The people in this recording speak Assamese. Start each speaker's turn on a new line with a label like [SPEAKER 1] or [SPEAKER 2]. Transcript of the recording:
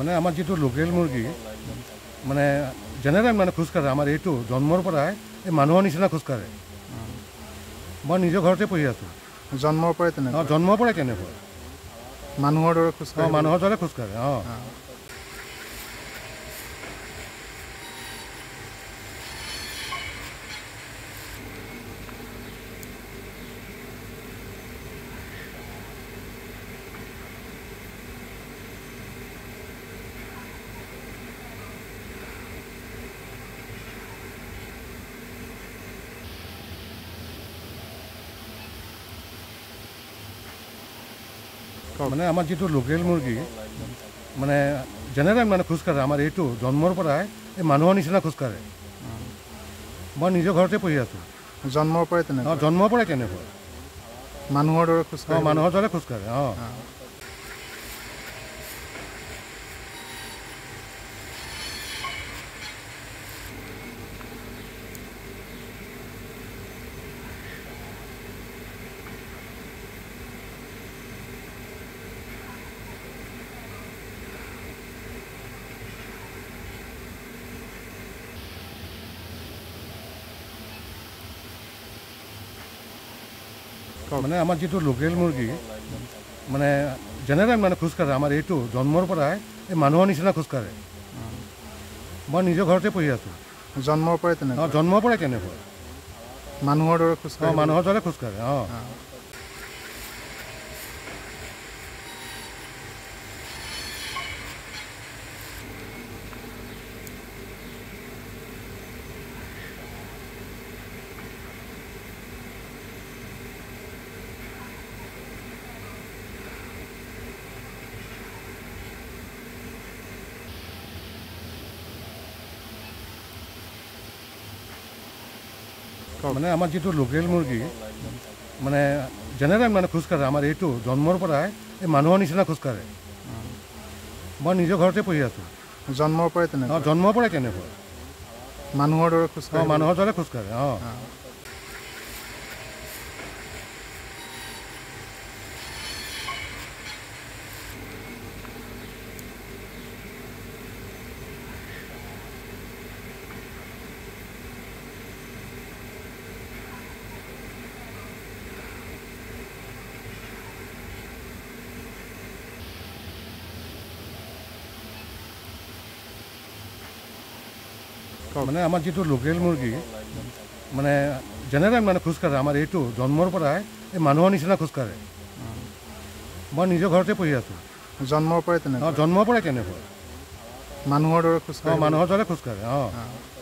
[SPEAKER 1] মানে আমাৰ যিটো লোকেল মুৰ্গী মানে জেনাৰেল মানে খোজকাঢ়ে আমাৰ এইটো জন্মৰ পৰাই এই মানুষেৰ নিচি খোঁজকাড়ে মই নিজৰ ঘৰতে পঢ়ি আছো জন্মৰ পৰাই জন্মৰ পৰে জন্মৰ পৰে মানুষেৰ দৰে খোঁজকাড়ে মানুষেৰ দৰে খোঁজকাড়ে মানে আমাৰ যিটো লোকেল মুৰ্গী মানে জেনাৰেল মানে খোজকাড়ে আমাৰ এইটো জন্মৰ পৰাই এই মানুহৰ নিচিনা নিচি খোজকাড়ে মানে নিজের ঘরতে পড়ি আছো জন্মর পরে জন্মর পরে কেন মানুষের দরে খোজকাড়ে মানুষের দরে খোজকাড়ে হ্যাঁ মানে আমাৰ যিটো লোকেল মুৰ্গী মানে জেনেৰেল মানে খোজকাঢ়ে আমাৰ এইটো জন্মৰ পৰাই এই মানুহৰ নিচিনা খোজকাঢ়ে মই নিজৰ ঘৰতে পঢ়ি আছোঁ জন্মৰ পৰাই তেনেকুৱা অঁ জন্মৰ পৰাই তেনেকুৱা মানুহৰ দৰে খোজকাঢ়ে অঁ মানুহৰ দৰে খোজকাঢ়ে অঁ মানে আমাৰ যিটো লোকেল মুৰ্গী মানে জেনাৰেল মানে খোজকাঢ়ে আমাৰ এইটো জন্মৰ পৰাই এই মানুহৰ নিচিনা খোঁজ কাটে মানে নিজেৰ ঘৰতে পড়ি আছো জন্মৰ পৰে জন্মৰ পৰে কেন মানুষেৰ দৰে খোঁজ মানুহৰ দৰে খোঁজ কাটে হ্যাঁ মানে আমাৰ যিটো লোকেল মুৰ্গী মানে জেনাৰেল মানে খোজকাঢ়ে আমাৰ এইটো জন্মৰ পৰাই এই মানুহৰ নিচিনা খোঁজকাড়ে মানে নিজেৰ ঘৰতে পড়ি আছো জন্মৰ পৰ জন্মৰ পৰ মানুষেৰ দৰে খোঁজকাড়ে মানুষেৰ দৰে খোঁজকাড়ে হ্যাঁ